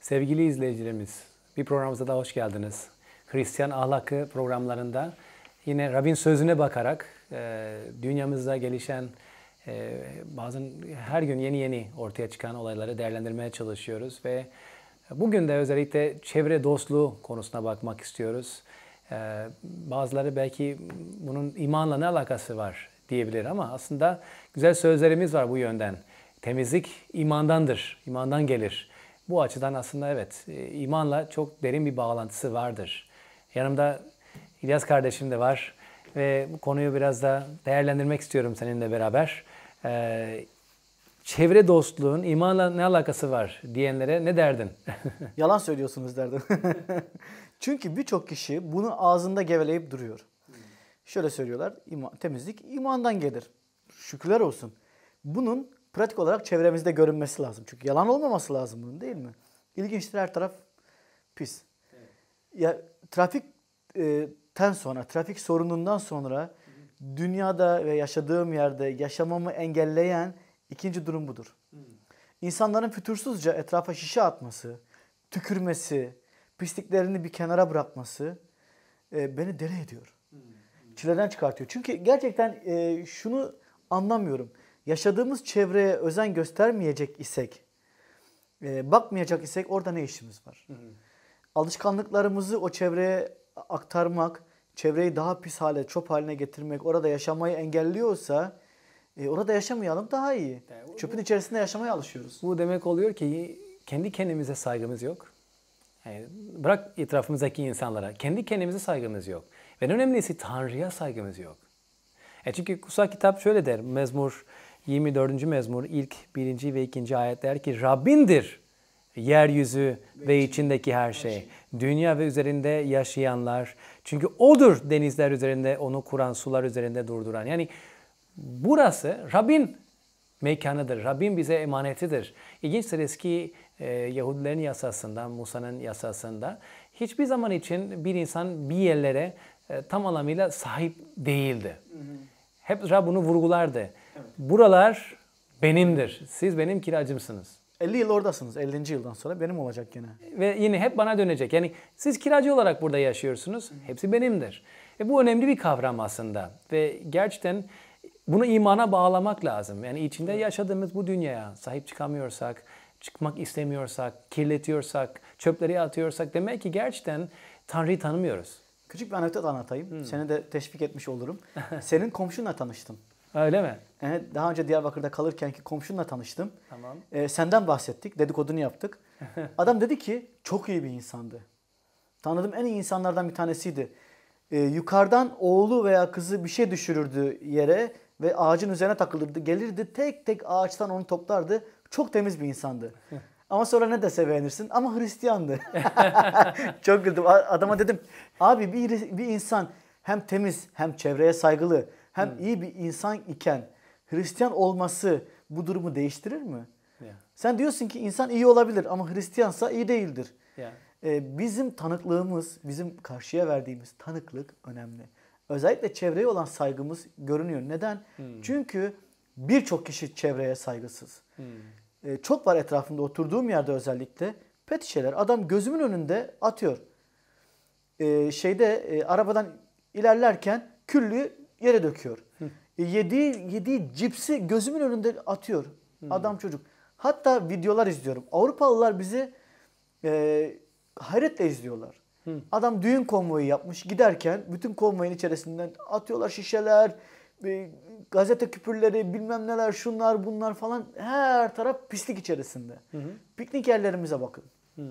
Sevgili izleyicilerimiz, bir programımıza da hoş geldiniz. Hristiyan ahlakı programlarında yine Rab'in sözüne bakarak e, dünyamızda gelişen e, bazen her gün yeni yeni ortaya çıkan olayları değerlendirmeye çalışıyoruz ve bugün de özellikle çevre dostluğu konusuna bakmak istiyoruz. E, bazıları belki bunun imanla ne alakası var diyebilir ama aslında güzel sözlerimiz var bu yönden. Temizlik imandandır, imandan gelir. Bu açıdan aslında evet e, imanla çok derin bir bağlantısı vardır. Yanımda İlyas kardeşim de var ve bu konuyu biraz da değerlendirmek istiyorum seninle beraber. Ee, çevre dostluğun imanla ne alakası var diyenlere ne derdin? Yalan söylüyorsunuz derdim. Çünkü birçok kişi bunu ağzında geveleyip duruyor. Şöyle söylüyorlar, iman, temizlik imandan gelir. Şükürler olsun. Bunun pratik olarak çevremizde görünmesi lazım. Çünkü yalan olmaması lazım bunun değil mi? İlginçtir her taraf pis. Evet. Ya trafikten sonra, trafik sorunundan sonra dünyada ve yaşadığım yerde yaşamamı engelleyen ikinci durum budur. İnsanların fütursuzca etrafa şişe atması, tükürmesi, pisliklerini bir kenara bırakması e, beni deli ediyor. Çileden çıkartıyor. Çünkü gerçekten e, şunu anlamıyorum. Yaşadığımız çevreye özen göstermeyecek isek, e, bakmayacak isek orada ne işimiz var? Hı hı alışkanlıklarımızı o çevreye aktarmak, çevreyi daha pis hale, çöp haline getirmek, orada yaşamayı engelliyorsa e, orada yaşamayalım daha iyi. E, Çöpün içerisinde yaşamaya alışıyoruz. Bu demek oluyor ki kendi kendimize saygımız yok. Yani e, bırak etrafımızdaki insanlara. Kendi kendimize saygımız yok. Ve en önemlisi Tanrı'ya saygımız yok. E çünkü kutsal kitap şöyle der. Mezmur 24. mezmur ilk 1. ve 2. ayet der ki Rabbindir yeryüzü ve içindeki her şey. şey, dünya ve üzerinde yaşayanlar. Çünkü odur denizler üzerinde onu kuran, sular üzerinde durduran. Yani burası Rabbin mekanıdır. Rabbin bize emanetidir. İlginçtir eski e, Yahudilerin yasasında, Musa'nın yasasında hiçbir zaman için bir insan bir yerlere e, tam anlamıyla sahip değildi. Hep Rab bunu vurgulardı. Evet. Buralar benimdir. Siz benim kiracımsınız. 50 yıl oradasınız. 50. yıldan sonra benim olacak gene. Ve yine hep bana dönecek. Yani siz kiracı olarak burada yaşıyorsunuz. Hepsi benimdir. E bu önemli bir kavram aslında. Ve gerçekten bunu imana bağlamak lazım. Yani içinde yaşadığımız bu dünyaya sahip çıkamıyorsak, çıkmak istemiyorsak, kirletiyorsak, çöpleri atıyorsak demek ki gerçekten Tanrı'yı tanımıyoruz. Küçük bir anekdot anlatayım. Hmm. Seni de teşvik etmiş olurum. Senin komşunla tanıştım. Öyle mi? Yani daha önce Diyarbakır'da kalırken ki komşunla tanıştım. Tamam. Ee, senden bahsettik, dedikodunu yaptık. Adam dedi ki çok iyi bir insandı. Tanıdığım en iyi insanlardan bir tanesiydi. Ee, yukarıdan oğlu veya kızı bir şey düşürürdü yere ve ağacın üzerine takılırdı. Gelirdi tek tek ağaçtan onu toplardı. Çok temiz bir insandı. Ama sonra ne dese beğenirsin ama Hristiyandı. Çok güldüm. Adama dedim abi bir, bir insan hem temiz hem çevreye saygılı hem hmm. iyi bir insan iken Hristiyan olması bu durumu değiştirir mi? Yeah. Sen diyorsun ki insan iyi olabilir ama Hristiyansa iyi değildir. Yeah. Ee, bizim tanıklığımız, bizim karşıya verdiğimiz tanıklık önemli. Özellikle çevreye olan saygımız görünüyor. Neden? Hmm. Çünkü birçok kişi çevreye saygısız. Hmm. Ee, çok var etrafında oturduğum yerde özellikle pet şişeler. Adam gözümün önünde atıyor. Ee, şeyde e, arabadan ilerlerken küllüğü yere döküyor. Hı. E, yediği, yediği cipsi gözümün önünde atıyor. Hı. Adam çocuk. Hatta videolar izliyorum. Avrupalılar bizi e, hayretle izliyorlar. Hı. Adam düğün konvoyu yapmış. Giderken bütün konvoyun içerisinden atıyorlar şişeler, e, gazete küpürleri, bilmem neler, şunlar bunlar falan. Her taraf pislik içerisinde. Hı hı. Piknik yerlerimize bakın. Hı.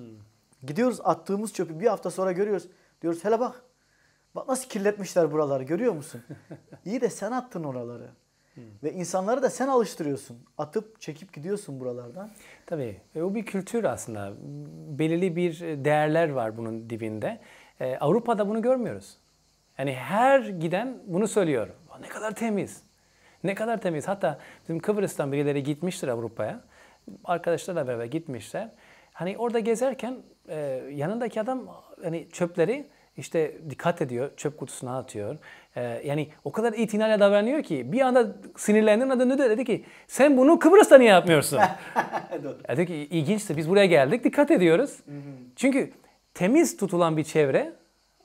Gidiyoruz attığımız çöpü bir hafta sonra görüyoruz. Diyoruz hele bak Bak nasıl kirletmişler buraları görüyor musun? İyi de sen attın oraları. Ve insanları da sen alıştırıyorsun. Atıp çekip gidiyorsun buralardan. Tabii. E, o bir kültür aslında. Belirli bir değerler var bunun dibinde. E, Avrupa'da bunu görmüyoruz. Yani her giden bunu söylüyor. Ne kadar temiz. Ne kadar temiz. Hatta bizim Kıbrıs'tan birileri gitmiştir Avrupa'ya. Arkadaşlarla beraber gitmişler. Hani orada gezerken e, yanındaki adam hani çöpleri işte dikkat ediyor, çöp kutusuna atıyor. Ee, yani o kadar itinayla davranıyor ki bir anda sinirlendim ve döndü dedi ki sen bunu Kıbrıs'ta niye yapmıyorsun? dedi ki ilginçti biz buraya geldik dikkat ediyoruz. Çünkü temiz tutulan bir çevre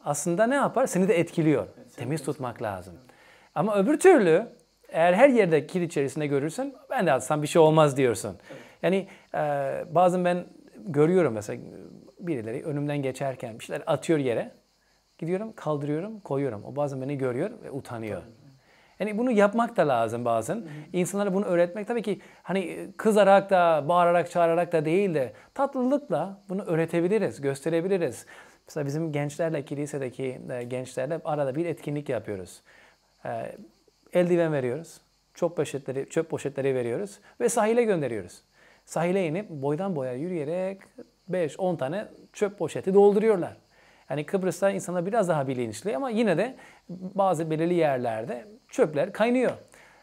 aslında ne yapar? Seni de etkiliyor. temiz tutmak lazım. Ama öbür türlü eğer her yerde kir içerisinde görürsen ben de atsam bir şey olmaz diyorsun. Yani e, bazen ben görüyorum mesela birileri önümden geçerken bir şeyler atıyor yere. Gidiyorum, kaldırıyorum, koyuyorum. O bazen beni görüyor ve utanıyor. Yani bunu yapmak da lazım bazen. İnsanlara bunu öğretmek tabii ki hani kızarak da, bağırarak, çağırarak da değil de tatlılıkla bunu öğretebiliriz, gösterebiliriz. Mesela bizim gençlerle, kilisedeki e, gençlerle arada bir etkinlik yapıyoruz. E, eldiven veriyoruz. Çöp poşetleri, çöp poşetleri veriyoruz ve sahile gönderiyoruz. Sahile inip boydan boya yürüyerek 5-10 tane çöp poşeti dolduruyorlar. Hani Kıbrıs'ta insana biraz daha bilinçli ama yine de bazı belirli yerlerde çöpler kaynıyor.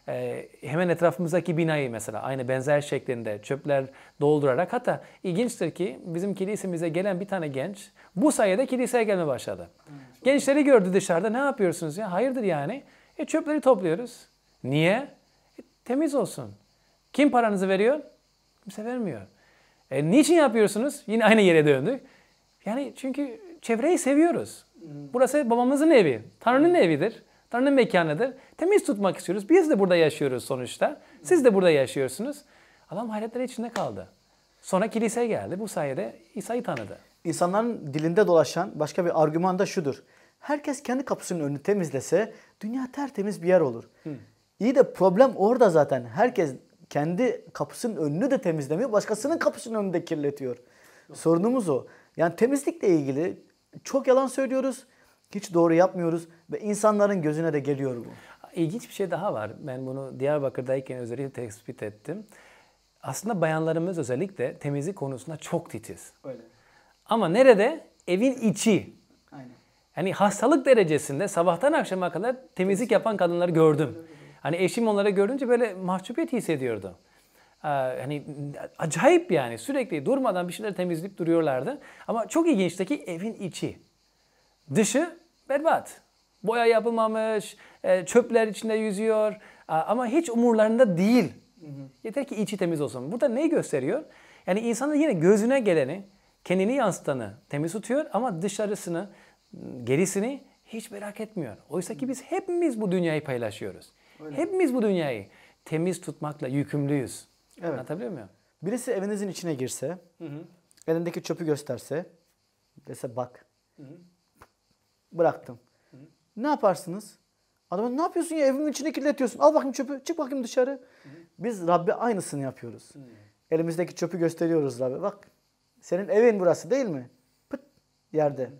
Ee, hemen etrafımızdaki binayı mesela aynı benzer şeklinde çöpler doldurarak hatta ilginçtir ki bizim kilisemize gelen bir tane genç bu sayede kiliseye gelme başladı. Gençleri gördü dışarıda ne yapıyorsunuz ya hayırdır yani e, çöpleri topluyoruz. Niye? E, temiz olsun. Kim paranızı veriyor? Kimse vermiyor. E, niçin yapıyorsunuz? Yine aynı yere döndük. Yani çünkü çevreyi seviyoruz. Burası babamızın evi, Tanrı'nın hmm. evidir. Tanrı'nın mekanıdır. Temiz tutmak istiyoruz. Biz de burada yaşıyoruz sonuçta. Siz de burada yaşıyorsunuz. Adam hayretler içinde kaldı. Sonra kiliseye geldi. Bu sayede İsa'yı tanıdı. İnsanların dilinde dolaşan başka bir argüman da şudur. Herkes kendi kapısının önünü temizlese dünya tertemiz bir yer olur. Hmm. İyi de problem orada zaten. Herkes kendi kapısının önünü de temizlemiyor. Başkasının kapısının önünde kirletiyor. Sorunumuz o. Yani temizlikle ilgili çok yalan söylüyoruz, hiç doğru yapmıyoruz ve insanların gözüne de geliyor bu. İlginç bir şey daha var. Ben bunu Diyarbakır'dayken özellikle tespit ettim. Aslında bayanlarımız özellikle temizlik konusunda çok titiz. Öyle. Ama nerede? Evin içi. Aynen. Yani hastalık derecesinde sabahtan akşama kadar temizlik yapan kadınları gördüm. Hani eşim onlara görünce böyle mahcubiyet hissediyordu. Ee, hani acayip yani sürekli durmadan bir şeyler temizleyip duruyorlardı. Ama çok ilginçteki evin içi. Dışı berbat. Boya yapılmamış, e, çöpler içinde yüzüyor ee, ama hiç umurlarında değil. Yeter ki içi temiz olsun. Burada neyi gösteriyor? Yani insanın yine gözüne geleni, kendini yansıtanı temiz tutuyor ama dışarısını, gerisini hiç merak etmiyor. Oysa ki biz hepimiz bu dünyayı paylaşıyoruz. Öyle. Hepimiz bu dünyayı temiz tutmakla yükümlüyüz. Evet. Anlatabiliyor muyum? Birisi evinizin içine girse, hı hı. elindeki çöpü gösterse, dese bak, hı hı. bıraktım. Hı hı. Ne yaparsınız? Adam ne yapıyorsun ya evimin içine kirletiyorsun. Al bakayım çöpü, çık bakayım dışarı. Hı hı. Biz Rabbi aynısını yapıyoruz. Hı hı. Elimizdeki çöpü gösteriyoruz Rabbi. Bak, senin evin burası değil mi? Pıt, yerde hı hı.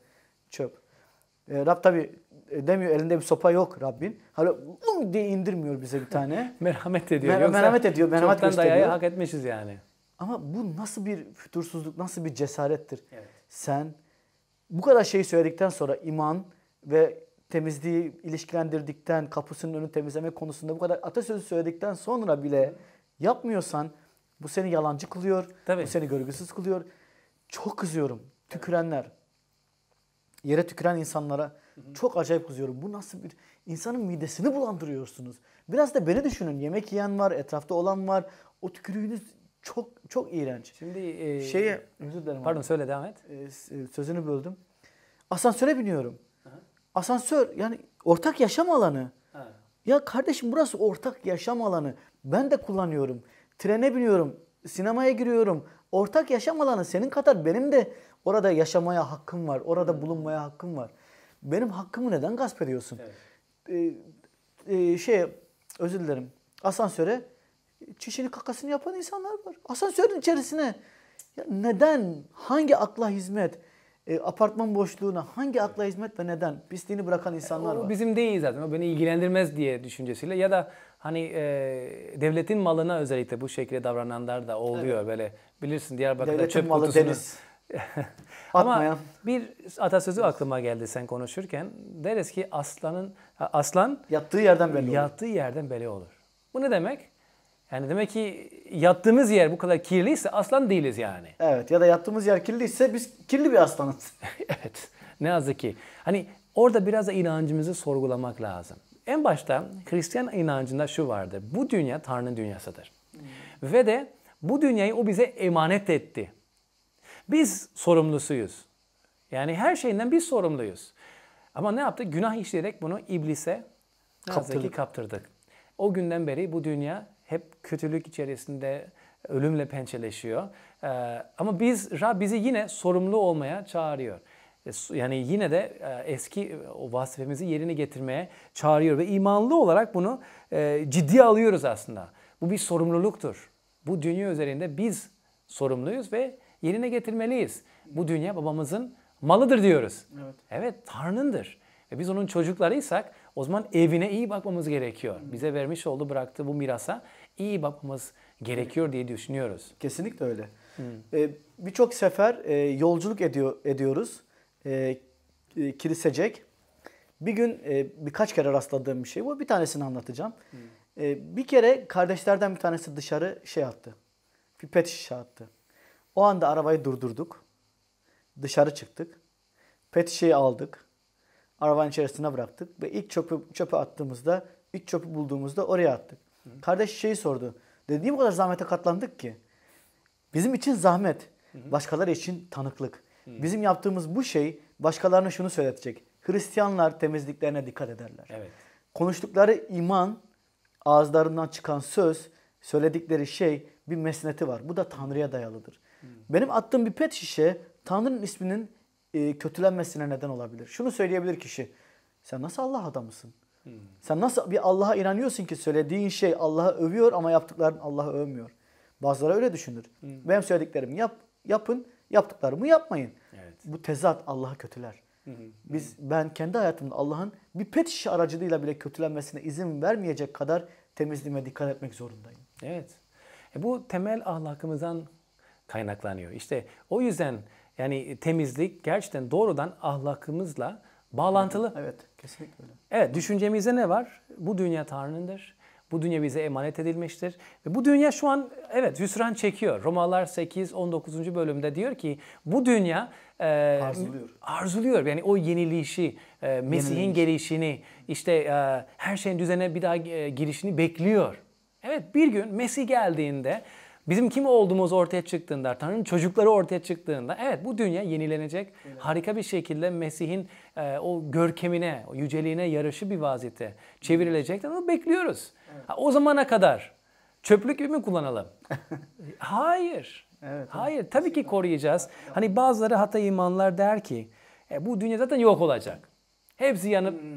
çöp. E, Rab tabi e, demiyor elinde bir sopa yok Rabbin. Hala um diye indirmiyor bize bir tane. merhamet ediyor. Mer- Yoksa merhamet ediyor. Merhamet çoktan gösteriyor. dayağı hak etmişiz yani. Ama bu nasıl bir fütursuzluk, nasıl bir cesarettir? Evet. Sen bu kadar şey söyledikten sonra iman ve temizliği ilişkilendirdikten, kapısının önünü temizlemek konusunda bu kadar atasözü söyledikten sonra bile yapmıyorsan bu seni yalancı kılıyor, Tabii. bu seni görgüsüz kılıyor. Çok kızıyorum. Tükürenler, yere tüküren insanlara çok acayip kızıyorum. Bu nasıl bir insanın midesini bulandırıyorsunuz. Biraz da beni düşünün. Yemek yiyen var, etrafta olan var. O tükürüğünüz çok çok iğrenç. Şimdi e, şeye özür dilerim. Pardon abi. söyle devam et. E, e, sözünü böldüm. Asansöre biniyorum. Hı. Asansör yani ortak yaşam alanı. Hı. Ya kardeşim burası ortak yaşam alanı. Ben de kullanıyorum. Trene biniyorum, sinemaya giriyorum. Ortak yaşam alanı senin kadar benim de orada yaşamaya hakkım var. Orada bulunmaya hakkım var. Benim hakkımı neden gasp ediyorsun? Evet. Ee, e, şey özür dilerim. Asansöre çişini kakasını yapan insanlar var. Asansörün içerisine ya neden? Hangi akla hizmet? E, apartman boşluğuna hangi akla hizmet ve neden? Pisliğini bırakan e, insanlar o var. bizim değil zaten. O beni ilgilendirmez diye düşüncesiyle ya da hani e, devletin malına özellikle bu şekilde davrananlar da oluyor evet. böyle. Bilirsin Diyarbakır'da devletin çöp malı kutusunu deniz. Atmayan. Ama bir atasözü aklıma geldi sen konuşurken. Deriz ki aslanın aslan yattığı yerden belli olur. Yattığı yerden belli olur. Bu ne demek? Yani demek ki yattığımız yer bu kadar kirliyse aslan değiliz yani. Evet ya da yattığımız yer kirliyse biz kirli bir aslanız. evet ne yazık ki. Hani orada biraz da inancımızı sorgulamak lazım. En başta Hristiyan inancında şu vardı. Bu dünya Tanrı'nın dünyasıdır. Hmm. Ve de bu dünyayı o bize emanet etti. Biz sorumlusuyuz. Yani her şeyinden biz sorumluyuz. Ama ne yaptık? Günah işleyerek bunu iblise kaptırdık. kaptırdık. O günden beri bu dünya hep kötülük içerisinde ölümle pençeleşiyor. Ee, ama biz Rab bizi yine sorumlu olmaya çağırıyor. E, yani yine de e, eski o vazifemizi yerine getirmeye çağırıyor ve imanlı olarak bunu e, ciddiye alıyoruz aslında. Bu bir sorumluluktur. Bu dünya üzerinde biz sorumluyuz ve yerine getirmeliyiz. Bu dünya babamızın malıdır diyoruz. Evet, evet Tanrı'nındır. Ve biz onun çocuklarıysak o zaman evine iyi bakmamız gerekiyor. Bize vermiş oldu, bıraktı bu mirasa iyi bakmamız gerekiyor diye düşünüyoruz. Kesinlikle öyle. Ee, Birçok sefer e, yolculuk ediyor ediyoruz. E, e, kilisecek. Bir gün e, birkaç kere rastladığım bir şey bu. Bir tanesini anlatacağım. E, bir kere kardeşlerden bir tanesi dışarı şey attı. Pipet şişe attı. O anda arabayı durdurduk. Dışarı çıktık. Pet şişeyi aldık. Arabanın içerisine bıraktık ve ilk çöpü çöpü attığımızda, ilk çöpü bulduğumuzda oraya attık. Hı. Kardeş şeyi sordu. Dedi niye bu kadar zahmete katlandık ki. Bizim için zahmet, başkaları için tanıklık. Hı. Bizim yaptığımız bu şey başkalarına şunu söyletecek. Hristiyanlar temizliklerine dikkat ederler. Evet. Konuştukları iman, ağızlarından çıkan söz, söyledikleri şey bir mesneti var. Bu da Tanrı'ya dayalıdır. Benim attığım bir pet şişe Tanrı'nın isminin e, kötülenmesine neden olabilir. Şunu söyleyebilir kişi. Sen nasıl Allah adamısın? Hmm. Sen nasıl bir Allah'a inanıyorsun ki söylediğin şey Allah'ı övüyor ama yaptıkların Allah'ı övmüyor. Bazıları öyle düşünür. Hmm. Benim söylediklerimi yap, yapın, yaptıklarımı yapmayın. Evet. Bu tezat Allah'a kötüler. Hmm. Biz ben kendi hayatımda Allah'ın bir pet şişe aracılığıyla bile kötülenmesine izin vermeyecek kadar temizliğime dikkat etmek zorundayım. Evet. E bu temel ahlakımızdan kaynaklanıyor. İşte o yüzden yani temizlik gerçekten doğrudan ahlakımızla bağlantılı. Evet, kesinlikle öyle. Evet, düşüncemizde ne var? Bu dünya Tanrı'nındır. Bu dünya bize emanet edilmiştir. Ve bu dünya şu an evet hüsran çekiyor. Romalar 8 19. bölümde diyor ki bu dünya e, arzuluyor. Arzuluyor. Yani o yenilişi, e, Mesih'in Yeniliş. gelişini, işte e, her şeyin düzene bir daha e, girişini bekliyor. Evet bir gün Mesih geldiğinde Bizim kim olduğumuz ortaya çıktığında, Tanrı'nın çocukları ortaya çıktığında evet bu dünya yenilenecek. Evet. Harika bir şekilde Mesih'in e, o görkemine, o yüceliğine yarışı bir vaziyette çevrilecek. Onu bekliyoruz. Evet. Ha, o zamana kadar çöplük gibi mi kullanalım? Hayır. Evet, Hayır. Evet. Tabii ki koruyacağız. Hani bazıları hata imanlar der ki e, bu dünya zaten yok olacak. Hepsi yanıp hmm.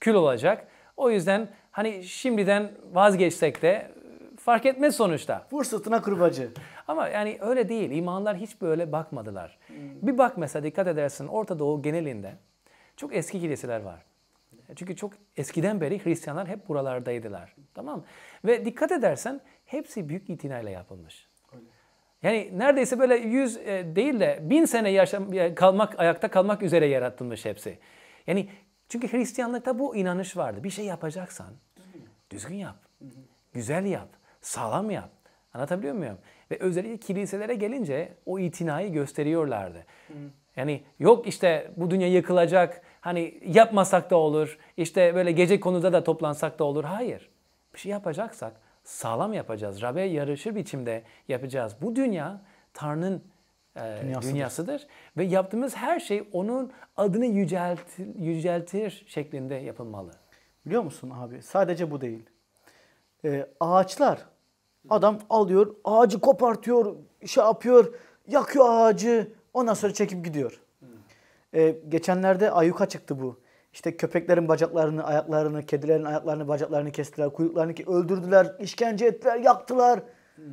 kül olacak. O yüzden hani şimdiden vazgeçsek de Fark etmez sonuçta. Vur kurbacı. Ama yani öyle değil. İmanlar hiç böyle bakmadılar. Hmm. Bir bak mesela dikkat edersin Orta Doğu genelinde çok eski kiliseler var. Çünkü çok eskiden beri Hristiyanlar hep buralardaydılar. Tamam Ve dikkat edersen hepsi büyük itinayla yapılmış. Yani neredeyse böyle yüz e, değil de bin sene yaşam, kalmak, ayakta kalmak üzere yaratılmış hepsi. Yani çünkü Hristiyanlıkta bu inanış vardı. Bir şey yapacaksan düzgün yap. Güzel yap sağlam yap. Anlatabiliyor muyum? Ve özellikle kiliselere gelince o itinayı gösteriyorlardı. Hmm. Yani yok işte bu dünya yıkılacak, hani yapmasak da olur, işte böyle gece konuda da toplansak da olur. Hayır. Bir şey yapacaksak sağlam yapacağız. Rab'be yarışır biçimde yapacağız. Bu dünya Tanrı'nın e, dünyasıdır. dünyasıdır. Ve yaptığımız her şey onun adını yüceltir, yüceltir şeklinde yapılmalı. Biliyor musun abi? Sadece bu değil. Ee, ağaçlar Adam alıyor, ağacı kopartıyor, şey yapıyor, yakıyor ağacı. Ondan sonra çekip gidiyor. Hmm. Ee, geçenlerde ayyuka çıktı bu. İşte köpeklerin bacaklarını, ayaklarını, kedilerin ayaklarını, bacaklarını kestiler, kuyruklarını öldürdüler, işkence ettiler, yaktılar. Hmm.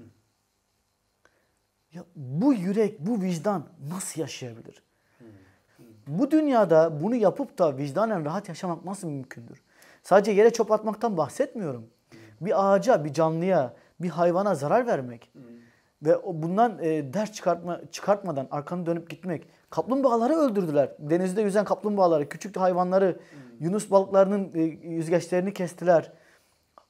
Ya bu yürek, bu vicdan nasıl yaşayabilir? Hmm. Bu dünyada bunu yapıp da vicdanen rahat yaşamak nasıl mümkündür? Sadece yere çöp atmaktan bahsetmiyorum. Bir ağaca, bir canlıya, bir hayvana zarar vermek hmm. ve bundan e, ders çıkartma çıkartmadan arkanı dönüp gitmek. Kaplumbağaları öldürdüler. Denizde yüzen kaplumbağaları, küçük hayvanları, yunus balıklarının e, yüzgeçlerini kestiler.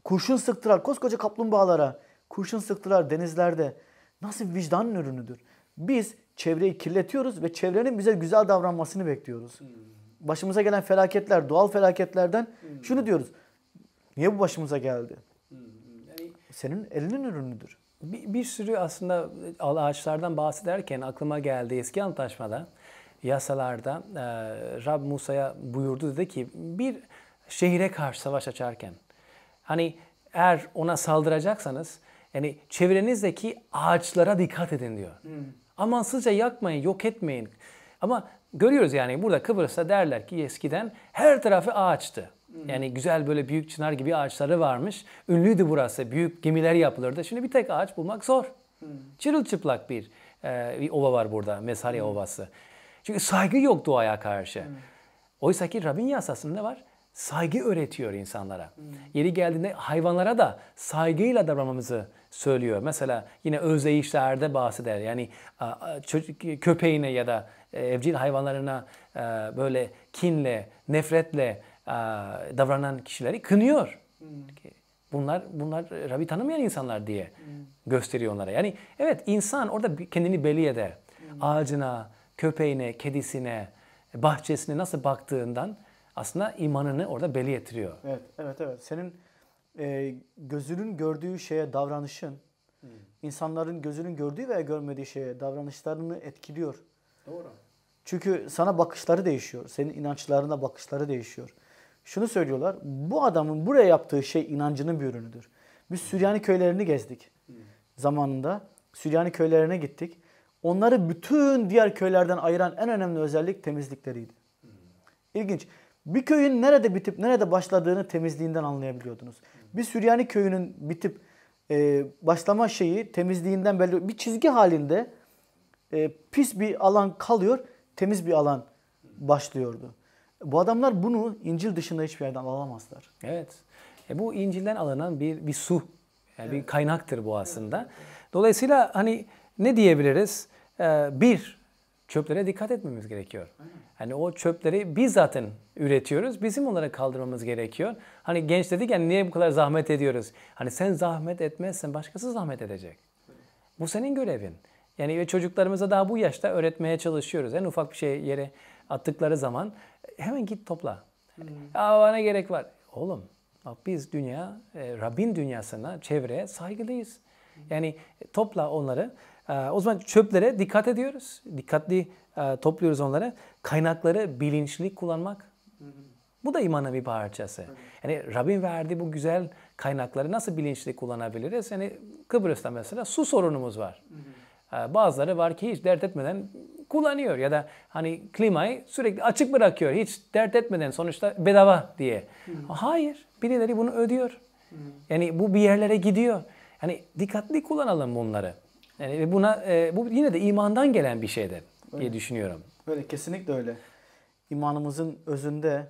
Kurşun sıktılar koskoca kaplumbağalara. Kurşun sıktılar denizlerde. Nasıl vicdanın ürünüdür? Biz çevreyi kirletiyoruz ve çevrenin bize güzel davranmasını bekliyoruz. Başımıza gelen felaketler, doğal felaketlerden şunu diyoruz. Niye bu başımıza geldi? senin elinin ürünüdür. Bir, bir sürü aslında ağaçlardan bahsederken aklıma geldi eski antlaşmada yasalarda e, Rab Musa'ya buyurdu dedi ki bir şehire karşı savaş açarken hani eğer ona saldıracaksanız yani çevrenizdeki ağaçlara dikkat edin diyor. Hmm. Amansızca yakmayın, yok etmeyin. Ama görüyoruz yani burada Kıbrıs'ta derler ki eskiden her tarafı ağaçtı. Yani güzel böyle büyük çınar gibi ağaçları varmış. Ünlüydü burası. Büyük gemiler yapılırdı. Şimdi bir tek ağaç bulmak zor. Hmm. Çırılçıplak bir, e, bir ova var burada. Mesarya hmm. Ovası. Çünkü saygı yok doğaya karşı. Hmm. Oysa ki Rabbin yasasında var? Saygı öğretiyor insanlara. Hmm. Yeri geldiğinde hayvanlara da saygıyla davranmamızı söylüyor. Mesela yine özeyişlerde bahseder. Yani köpeğine ya da e, evcil hayvanlarına e, böyle kinle, nefretle, e, davranan kişileri kınıyor. Hmm. Bunlar bunlar Rab'i tanımayan insanlar diye hmm. gösteriyor onlara. Yani evet insan orada kendini belli eder. Hmm. Ağacına, köpeğine, kedisine, bahçesine nasıl baktığından aslında imanını orada belli ettiriyor. Evet, evet, evet. Senin e, gözünün gördüğü şeye davranışın, hmm. insanların gözünün gördüğü veya görmediği şeye davranışlarını etkiliyor. Doğru. Çünkü sana bakışları değişiyor. Senin inançlarına bakışları değişiyor şunu söylüyorlar. Bu adamın buraya yaptığı şey inancının bir ürünüdür. Biz Süryani köylerini gezdik zamanında. Süryani köylerine gittik. Onları bütün diğer köylerden ayıran en önemli özellik temizlikleriydi. İlginç. Bir köyün nerede bitip nerede başladığını temizliğinden anlayabiliyordunuz. Bir Süryani köyünün bitip e, başlama şeyi temizliğinden belli bir çizgi halinde e, pis bir alan kalıyor, temiz bir alan başlıyordu. Bu adamlar bunu İncil dışında hiçbir yerden alamazlar. Evet. E bu İncil'den alınan bir bir su, yani e, evet. bir kaynaktır bu aslında. Dolayısıyla hani ne diyebiliriz? Ee, bir, çöplere dikkat etmemiz gerekiyor. Hani o çöpleri biz zaten üretiyoruz. Bizim onları kaldırmamız gerekiyor. Hani genç dedik yani niye bu kadar zahmet ediyoruz? Hani sen zahmet etmezsen başkası zahmet edecek. Bu senin görevin. Yani ve çocuklarımıza daha bu yaşta öğretmeye çalışıyoruz. En ufak bir şey yere attıkları zaman hemen git topla. Hmm. Ya bana gerek var. Oğlum bak biz dünya, e, Rabbin dünyasına, çevreye saygılıyız. Hmm. Yani topla onları. E, o zaman çöplere dikkat ediyoruz. Dikkatli e, topluyoruz onları. Kaynakları bilinçli kullanmak. Hmm. Bu da imanın bir parçası. Yani Rabbin verdiği bu güzel kaynakları nasıl bilinçli kullanabiliriz? Yani Kıbrıs'ta mesela su sorunumuz var. Hmm. E, bazıları var ki hiç dert etmeden kullanıyor ya da hani klimayı sürekli açık bırakıyor hiç dert etmeden sonuçta bedava diye. Hı. Hmm. Hayır, birileri bunu ödüyor. Hı. Hmm. Yani bu bir yerlere gidiyor. Yani dikkatli kullanalım bunları. Yani buna e, bu yine de imandan gelen bir şeydir öyle. diye düşünüyorum. Öyle kesinlikle öyle. İmanımızın özünde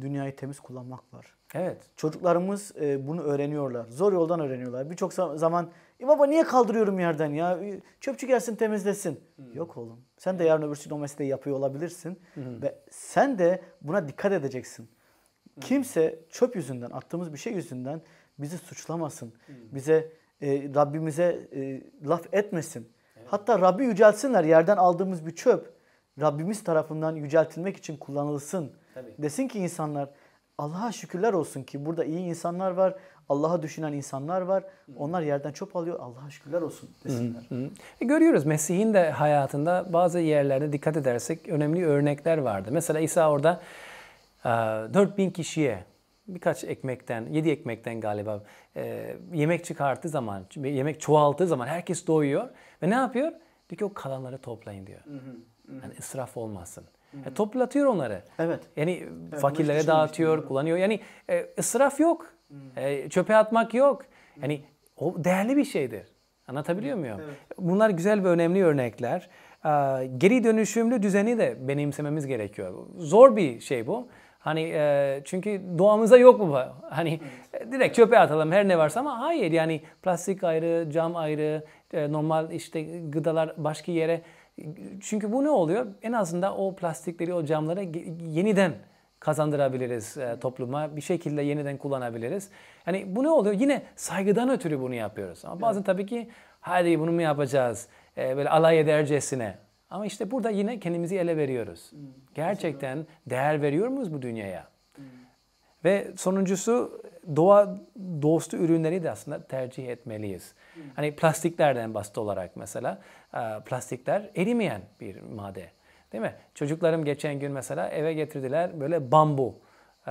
dünyayı temiz kullanmak var. Evet. Çocuklarımız e, bunu öğreniyorlar. Zor yoldan öğreniyorlar. Birçok zaman e baba niye kaldırıyorum yerden ya? Çöpçü gelsin temizlesin. Hmm. Yok oğlum. Sen de yarın öbürsü gün o mesleği yapıyor olabilirsin. Hmm. Ve sen de buna dikkat edeceksin. Hmm. Kimse çöp yüzünden, attığımız bir şey yüzünden bizi suçlamasın. Hmm. Bize, e, Rabbimize e, laf etmesin. Evet. Hatta Rabbi yücelsinler. Yerden aldığımız bir çöp Rabbimiz tarafından yüceltilmek için kullanılsın. Tabii. Desin ki insanlar Allah'a şükürler olsun ki burada iyi insanlar var. Allah'a düşünen insanlar var. Onlar yerden çöp alıyor. Allah'a şükürler olsun desinler. Hı hı. E görüyoruz Mesih'in de hayatında bazı yerlerde dikkat edersek önemli örnekler vardı. Mesela İsa orada 4000 e, kişiye birkaç ekmekten, yedi ekmekten galiba e, yemek çıkarttığı zaman, yemek çoğalttığı zaman herkes doyuyor. Ve ne yapıyor? Diyor ki o kalanları toplayın diyor. Hı hı. Yani israf olmasın. E, toplatıyor onları. Evet. Yani evet, fakirlere dağıtıyor, kullanıyor. Yani e, israf yok. Hmm. E, çöpe atmak yok. Hmm. Yani o değerli bir şeydir. Anlatabiliyor muyum? Evet. Bunlar güzel ve önemli örnekler. E, geri dönüşümlü düzeni de benimsememiz gerekiyor. Zor bir şey bu. Hani e, çünkü doğamıza yok mu? Hani evet. E, direkt çöpe atalım her ne varsa ama hayır yani plastik ayrı, cam ayrı, normal işte gıdalar başka yere çünkü bu ne oluyor? En azından o plastikleri, o camları yeniden kazandırabiliriz e, topluma. Bir şekilde yeniden kullanabiliriz. Yani bu ne oluyor? Yine saygıdan ötürü bunu yapıyoruz. Ama bazen tabii ki hadi bunu mu yapacağız? E, böyle alay edercesine. Ama işte burada yine kendimizi ele veriyoruz. Hmm. Gerçekten değer veriyor muyuz bu dünyaya? Hmm. Ve sonuncusu doğa dostu ürünleri de aslında tercih etmeliyiz. Hani plastiklerden basit olarak mesela e, plastikler erimeyen bir madde. Değil mi? Çocuklarım geçen gün mesela eve getirdiler böyle bambu, e,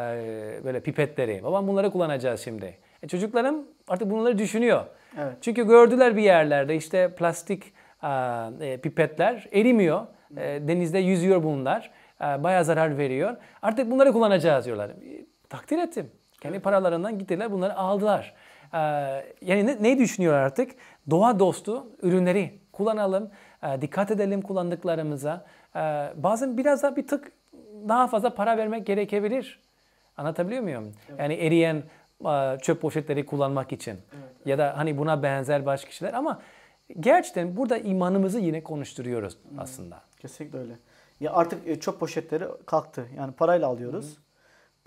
böyle pipetleri. Babam bunları kullanacağız şimdi. E çocuklarım artık bunları düşünüyor. Evet. Çünkü gördüler bir yerlerde işte plastik e, pipetler erimiyor. Denizde yüzüyor bunlar. Bayağı zarar veriyor. Artık bunları kullanacağız diyorlar takdir ettim. Kendi evet. paralarından gittiler bunları aldılar. Ee, yani ne, ne düşünüyor artık? Doğa dostu ürünleri kullanalım, e, dikkat edelim kullandıklarımıza. E, bazen biraz daha bir tık daha fazla para vermek gerekebilir. Anlatabiliyor muyum? Evet. Yani eriyen e, çöp poşetleri kullanmak için. Evet. Ya da hani buna benzer başka kişiler ama gerçekten burada imanımızı yine konuşturuyoruz aslında. Kesinlikle öyle. Ya artık e, çöp poşetleri kalktı. Yani parayla alıyoruz. Hı-hı.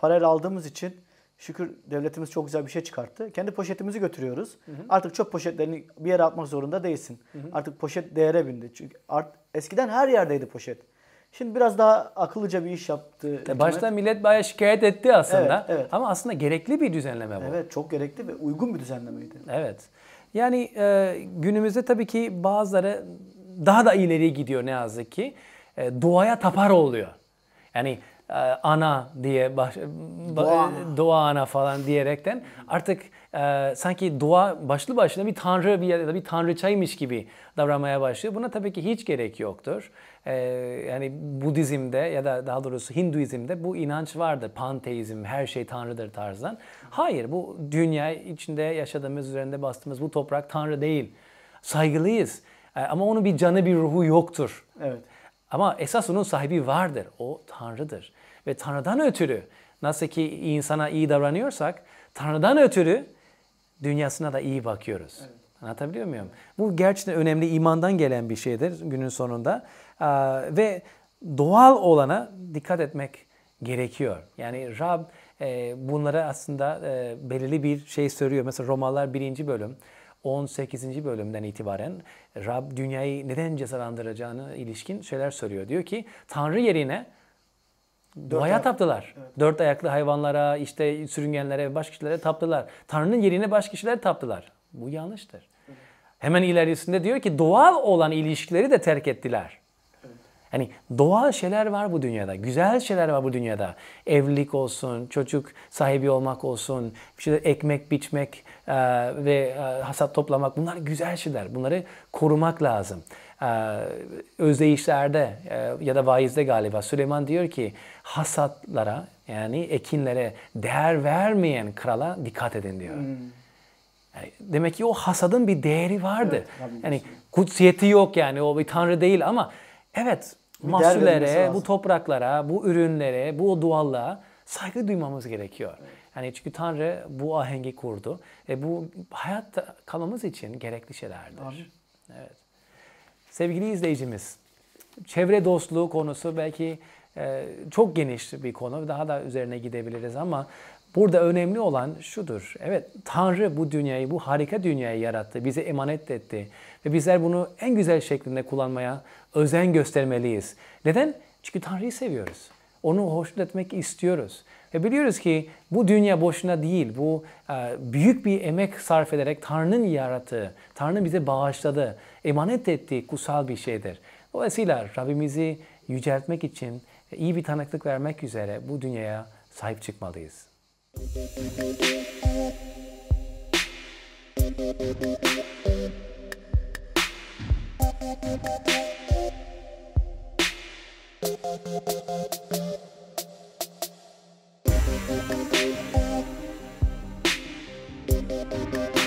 Parayla aldığımız için şükür devletimiz çok güzel bir şey çıkarttı. Kendi poşetimizi götürüyoruz. Hı hı. Artık çöp poşetlerini bir yere atmak zorunda değilsin. Hı hı. Artık poşet değere bindi. Çünkü art, eskiden her yerdeydi poşet. Şimdi biraz daha akıllıca bir iş yaptı. Te başta millet bayağı şikayet etti aslında. Evet, evet. Ama aslında gerekli bir düzenleme bu. Evet çok gerekli ve uygun bir düzenlemeydi. Evet. Yani e, günümüzde tabii ki bazıları daha da ileri gidiyor ne yazık ki. E, doğaya tapar oluyor. Yani e, ana diye baş, dua. dua ana falan diyerekten artık e, sanki dua başlı başına bir tanrı bir ya da bir tanrıçaymış gibi davranmaya başlıyor. Buna tabii ki hiç gerek yoktur. E, yani Budizm'de ya da daha doğrusu Hinduizm'de bu inanç vardır. Panteizm, her şey tanrıdır tarzdan. Hayır bu dünya içinde yaşadığımız, üzerinde bastığımız bu toprak tanrı değil. Saygılıyız. E, ama onun bir canı, bir ruhu yoktur. Evet. Ama esas onun sahibi vardır. O Tanrı'dır. Ve Tanrı'dan ötürü nasıl ki insana iyi davranıyorsak Tanrı'dan ötürü dünyasına da iyi bakıyoruz. Evet. Anlatabiliyor muyum? Bu gerçekten önemli imandan gelen bir şeydir günün sonunda. Ve doğal olana dikkat etmek gerekiyor. Yani Rab e, bunlara aslında e, belirli bir şey söylüyor. Mesela Romalılar 1. bölüm 18. bölümden itibaren Rab dünyayı neden cezalandıracağını ilişkin şeyler soruyor. Diyor ki Tanrı yerine Doğaya ay- taptılar. Evet. Dört ayaklı hayvanlara, işte sürüngenlere, başka kişilere taptılar. Tanrı'nın yerine başka kişilere taptılar. Bu yanlıştır. Evet. Hemen ilerisinde diyor ki doğal olan ilişkileri de terk ettiler. Evet. doğal şeyler var bu dünyada. Güzel şeyler var bu dünyada. Evlilik olsun, çocuk sahibi olmak olsun, işte ekmek biçmek e, ve e, hasat toplamak bunlar güzel şeyler. Bunları korumak lazım. Ee, özdeyişlerde e, ya da vaizde galiba Süleyman diyor ki hasatlara yani ekinlere değer vermeyen krala dikkat edin diyor. Hmm. Yani demek ki o hasadın bir değeri vardı. Evet, yani kutsiyeti yok yani o bir tanrı değil ama evet bir mahsullere, bu topraklara, bu ürünlere, bu doğallığa saygı duymamız gerekiyor. Evet. Yani çünkü Tanrı bu ahengi kurdu. E bu hayat kalmamız için gerekli şeylerdir. Amin. Evet. Sevgili izleyicimiz, çevre dostluğu konusu belki e, çok geniş bir konu. Daha da üzerine gidebiliriz ama burada önemli olan şudur. Evet Tanrı bu dünyayı, bu harika dünyayı yarattı, bizi emanet etti. Ve bizler bunu en güzel şeklinde kullanmaya özen göstermeliyiz. Neden? Çünkü Tanrı'yı seviyoruz. Onu hoşnut etmek istiyoruz. Ve biliyoruz ki bu dünya boşuna değil. Bu e, büyük bir emek sarf ederek Tanrı'nın yarattığı, Tanrı bize bağışladı, emanet ettiği kutsal bir şeydir. Dolayısıyla Rabbimizi yüceltmek için e, iyi bir tanıklık vermek üzere bu dünyaya sahip çıkmalıyız. Thank you. Thank you.